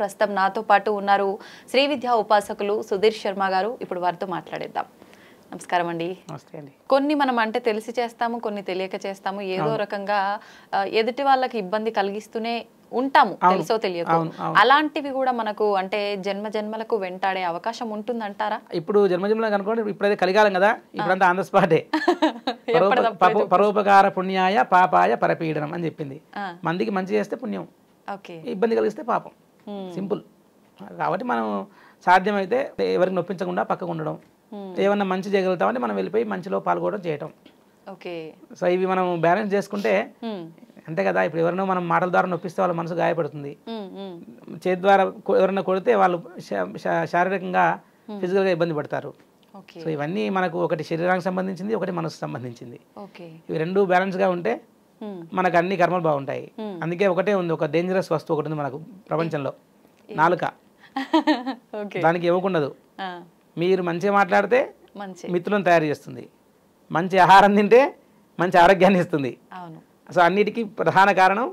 ప్రస్తుతం నాతో పాటు ఉన్నారు శ్రీ విద్యా ఉపాసకులు సుధీర్ శర్మ గారు ఇప్పుడు వారితో మాట్లాడేద్దాం నమస్కారం అండి కొన్ని మనం అంటే తెలిసి చేస్తాము కొన్ని తెలియక చేస్తాము ఏదో రకంగా ఎదుటి వాళ్ళకి ఇబ్బంది కలిగిస్తూనే ఉంటాము తెలుసో తెలియదు అలాంటివి కూడా మనకు అంటే జన్మ జన్మలకు వెంటాడే అవకాశం ఉంటుందంటారా ఇప్పుడు జన్మ జన్మలకు అనుకోండి ఇప్పుడైతే కలిగాలం కదా ఇప్పుడంతా ఆన్ ద స్పాటే పరోపకార పుణ్యాయ పాపాయ పరపీడనం అని చెప్పింది మందికి మంచి చేస్తే పుణ్యం ఇబ్బంది కలిగిస్తే పాపం సింపుల్ hmm. కాబట్టి మనం సాధ్యమైతే ఎవరికి నొప్పించకుండా పక్కకు ఉండడం hmm. ఏమన్నా మంచి చేయగలుగుతామని మనం వెళ్ళిపోయి మంచిలో పాల్గొనడం చేయటం ఓకే సో ఇవి మనం బ్యాలెన్స్ చేసుకుంటే hmm. అంతే కదా ఇప్పుడు ఎవరినో మనం మాటల ద్వారా నొప్పిస్తే వాళ్ళ మనసు గాయపడుతుంది చేతి ద్వారా ఎవరైనా కొడితే వాళ్ళు శారీరకంగా ఫిజికల్గా ఇబ్బంది పడతారు సో ఇవన్నీ మనకు ఒకటి శరీరానికి సంబంధించింది ఒకటి మనసుకు సంబంధించింది ఇవి రెండు బ్యాలెన్స్గా ఉంటే Hmm. మనకు అన్ని కర్మలు బాగుంటాయి hmm. అందుకే ఒకటే ఉంది ఒక డేంజరస్ వస్తువు ఒకటి ఉంది మనకు ప్రపంచంలో నాలుక దానికి ఇవ్వకుండదు మీరు మంచిగా మాట్లాడితే మిత్రులను తయారు చేస్తుంది మంచి ఆహారం తింటే మంచి ఆరోగ్యాన్ని ఇస్తుంది సో అన్నిటికీ ప్రధాన కారణం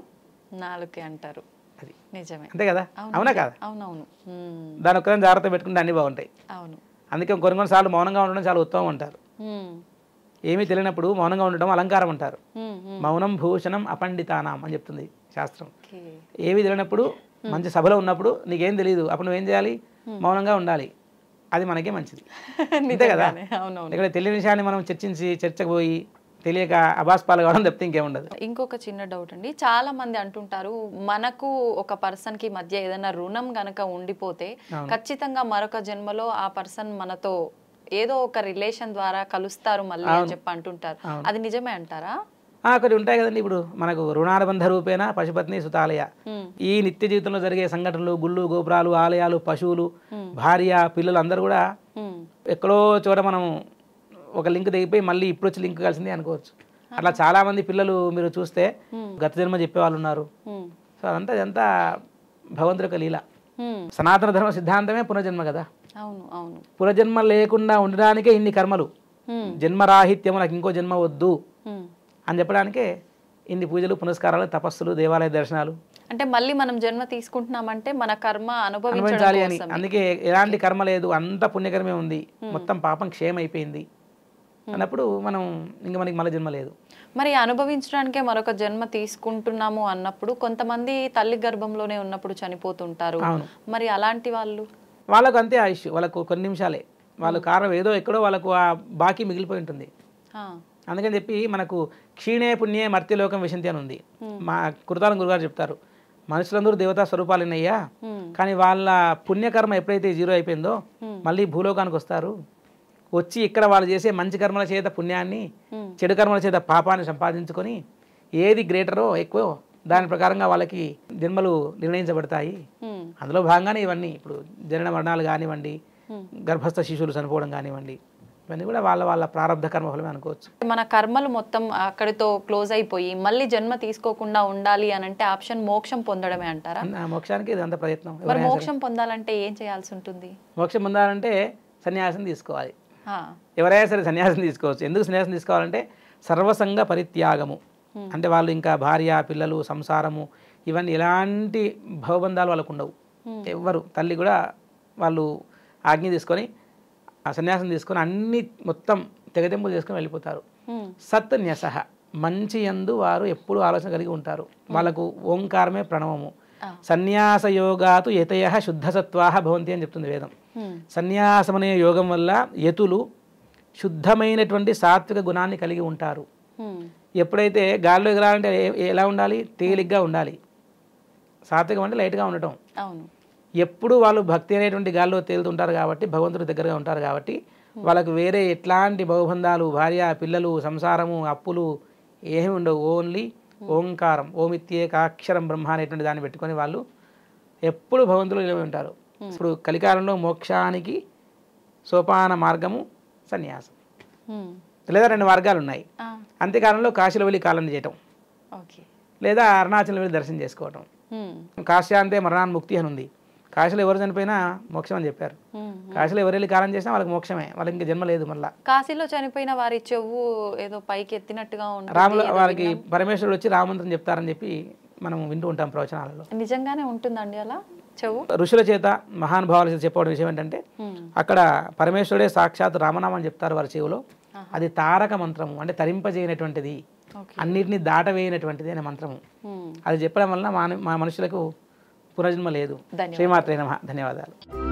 నాలుకే అంటారు అది నిజమే అంతే కదా అవునా కదా అవునవును hmm. దాని ఒక్కదాన్ని జాగ్రత్త పెట్టుకుంటే అన్ని బాగుంటాయి అవును అందుకే కొన్ని కొన్నిసార్లు మౌనంగా ఉండడం చాలా ఉత్తమం అంటారు ఏమీ తెలియనప్పుడు మౌనంగా ఉండడం అలంకారం అంటారు మౌనం భూషణం అపండితానం అని చెప్తుంది శాస్త్రం ఏవి తెలియనప్పుడు మంచి సభలో ఉన్నప్పుడు నీకేం తెలియదు అప్పుడు నువ్వేం చేయాలి మౌనంగా ఉండాలి అది మనకే మంచిది అంతే కదా ఇక్కడ తెలియని విషయాన్ని మనం చర్చించి పోయి తెలియక అభాస్పాలు కావడం తప్పితే ఇంకేముండదు ఇంకొక చిన్న డౌట్ అండి చాలా మంది అంటుంటారు మనకు ఒక పర్సన్ కి మధ్య ఏదైనా రుణం గనక ఉండిపోతే ఖచ్చితంగా మరొక జన్మలో ఆ పర్సన్ మనతో ఏదో ఒక రిలేషన్ ద్వారా కలుస్తారు మళ్ళీ అని చెప్పి అంటుంటారు అది నిజమే అంటారా కొన్ని ఉంటాయి కదండి ఇప్పుడు మనకు రుణానుబంధ రూపేణ పశుపత్ని సుతాలయ ఈ నిత్య జీవితంలో జరిగే సంఘటనలు గుళ్ళు గోపురాలు ఆలయాలు పశువులు భార్య పిల్లలు అందరూ కూడా ఎక్కడో చోట మనం ఒక లింక్ దిగిపోయి మళ్ళీ ఇప్పుడు వచ్చి లింక్ కలిసింది అనుకోవచ్చు అట్లా చాలా మంది పిల్లలు మీరు చూస్తే గత జన్మ చెప్పేవాళ్ళు ఉన్నారు సో అదంతా ఇదంతా భగవంతుడి యొక్క లీల సనాతన ధర్మ సిద్ధాంతమే పునర్జన్మ కదా అవును అవును పునర్జన్మ లేకుండా ఉండడానికే ఇన్ని కర్మలు జన్మరాహిత్యము నాకు ఇంకో జన్మ వద్దు అని చెప్పడానికే ఇన్ని పూజలు పునస్కారాలు తపస్సులు దేవాలయ దర్శనాలు అంటే మళ్ళీ మనం జన్మ తీసుకుంటున్నామంటే మన కర్మ అనుభవించాలి అని అందుకే ఎలాంటి కర్మ లేదు అంత పుణ్యకర్మే ఉంది మొత్తం పాపం క్షేమ అయిపోయింది అన్నప్పుడు మనం ఇంక మనకి మళ్ళీ జన్మ లేదు మరి అనుభవించడానికే మరొక జన్మ తీసుకుంటున్నాము అన్నప్పుడు కొంతమంది తల్లి గర్భంలోనే ఉన్నప్పుడు చనిపోతుంటారు మరి అలాంటి వాళ్ళు వాళ్ళకు అంతే ఆయుష్ వాళ్ళకు కొన్ని నిమిషాలే వాళ్ళు కారం ఏదో ఎక్కడో వాళ్ళకు ఆ బాకీ మిగిలిపోయి ఉంటుంది అందుకని చెప్పి మనకు క్షీణే పుణ్యే మర్త్యలోకం విశంతి అని ఉంది మా కురతాలం గురుగారు చెప్తారు మనుషులందరూ దేవతా స్వరూపాలేనయ్యా కానీ వాళ్ళ పుణ్యకర్మ ఎప్పుడైతే జీరో అయిపోయిందో మళ్ళీ భూలోకానికి వస్తారు వచ్చి ఇక్కడ వాళ్ళు చేసే మంచి కర్మల చేత పుణ్యాన్ని చెడు కర్మల చేత పాపాన్ని సంపాదించుకొని ఏది గ్రేటరో ఎక్కువ దాని ప్రకారంగా వాళ్ళకి జన్మలు నిర్ణయించబడతాయి అందులో భాగంగానే ఇవన్నీ ఇప్పుడు జనన మరణాలు కానివ్వండి గర్భస్థ శిశువులు చనిపోవడం కానివ్వండి ఇవన్నీ కూడా వాళ్ళ వాళ్ళ ప్రారంభ ఫలమే అనుకోవచ్చు మన కర్మలు మొత్తం అక్కడితో క్లోజ్ అయిపోయి మళ్ళీ జన్మ తీసుకోకుండా ఉండాలి అని అంటే ఆప్షన్ మోక్షం పొందడమే అంటారా మోక్షానికి ఇదంతా ప్రయత్నం మరి మోక్షం పొందాలంటే ఏం చేయాల్సి ఉంటుంది మోక్షం పొందాలంటే సన్యాసం తీసుకోవాలి ఎవరైనా సరే సన్యాసం తీసుకోవచ్చు ఎందుకు సన్యాసం తీసుకోవాలంటే సర్వసంగ పరిత్యాగము అంటే వాళ్ళు ఇంకా భార్య పిల్లలు సంసారము ఇవన్నీ ఎలాంటి భవబంధాలు వాళ్ళకు ఉండవు ఎవ్వరు తల్లి కూడా వాళ్ళు ఆజ్ఞ తీసుకొని ఆ సన్యాసం తీసుకొని అన్ని మొత్తం తెగదెంపులు చేసుకొని వెళ్ళిపోతారు సత్ న్యసహ మంచి ఎందు వారు ఎప్పుడు ఆలోచన కలిగి ఉంటారు వాళ్ళకు ఓంకారమే ప్రణవము సన్యాస యోగాతు యతయ సత్వాహ భవంతి అని చెప్తుంది వేదం సన్యాసం అనే యోగం వల్ల యతులు శుద్ధమైనటువంటి సాత్విక గుణాన్ని కలిగి ఉంటారు Hmm. ఎప్పుడైతే గాల్లో ఎగరాలంటే ఎలా ఉండాలి తేలిగ్గా ఉండాలి సాత్వికం అంటే లైట్గా ఉండటం అవును ఎప్పుడు వాళ్ళు భక్తి అనేటువంటి గాల్లో తేలుతుంటారు కాబట్టి భగవంతుడి దగ్గరగా ఉంటారు కాబట్టి hmm. వాళ్ళకు వేరే ఎట్లాంటి బహుబంధాలు భార్య పిల్లలు సంసారము అప్పులు ఏమి ఉండవు ఓన్లీ hmm. ఓంకారం ఓమిత్యేకాక్షరం బ్రహ్మ అనేటువంటి దాన్ని పెట్టుకొని వాళ్ళు ఎప్పుడు భగవంతులు నిలబడి ఉంటారు ఇప్పుడు కలికాలంలో మోక్షానికి సోపాన మార్గము సన్యాసం లేదా రెండు మార్గాలు ఉన్నాయి అంత్యకాలంలో వెళ్ళి కాలం చేయటం లేదా అరుణాచలం వెళ్ళి దర్శనం చేసుకోవటం కాశ్యాంతే మరణాన్ని ముక్తి అని ఉంది కాశీలో ఎవరు చనిపోయినా మోక్షం అని చెప్పారు కాశీలో ఎవరు కాలం చేసినా వాళ్ళకి మోక్షమే వాళ్ళకి ఇంకా జన్మ లేదు మళ్ళీ కాశీలో చనిపోయిన వారి చెవు ఏదో పైకి ఎత్తినట్టుగా రాములు వాళ్ళకి పరమేశ్వరుడు వచ్చి రామంత్రం చెప్తారని చెప్పి మనం వింటూ ఉంటాం ప్రవచనాలలో నిజంగానే ఉంటుందండి అలా చెవు ఋషుల చేత మహానుభావుల చేత చెప్పడం విషయం ఏంటంటే అక్కడ పరమేశ్వరుడే సాక్షాత్ రామనామని చెప్తారు వారి చెవులో అది తారక మంత్రము అంటే తరింపజేయనటువంటిది అన్నిటిని దాటవేయనటువంటిది అనే మంత్రము అది చెప్పడం వలన మా మనుషులకు పునర్జన్మ లేదు శ్రీమాత్రే నమ ధన్యవాదాలు